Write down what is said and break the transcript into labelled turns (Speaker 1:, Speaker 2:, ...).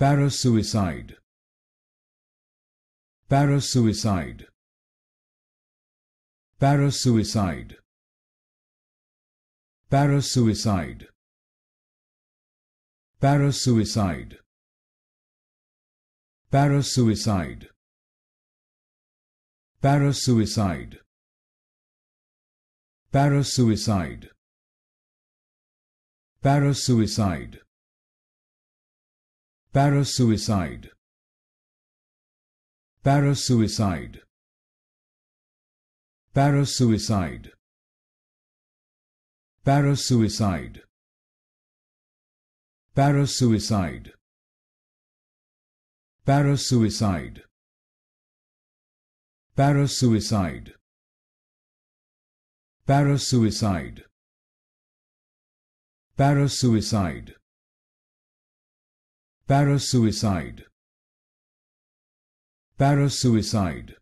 Speaker 1: Parasuicide Parasuicide Parasuicide Parasuicide Parasuicide Parasuicide Parasuicide Parasuicide Parasuicide Parasuicide Parasuicide Parasuicide Parasuicide Parasuicide Parasuicide Parasuicide Parasuicide Parasuicide Parasuicide Parasuicide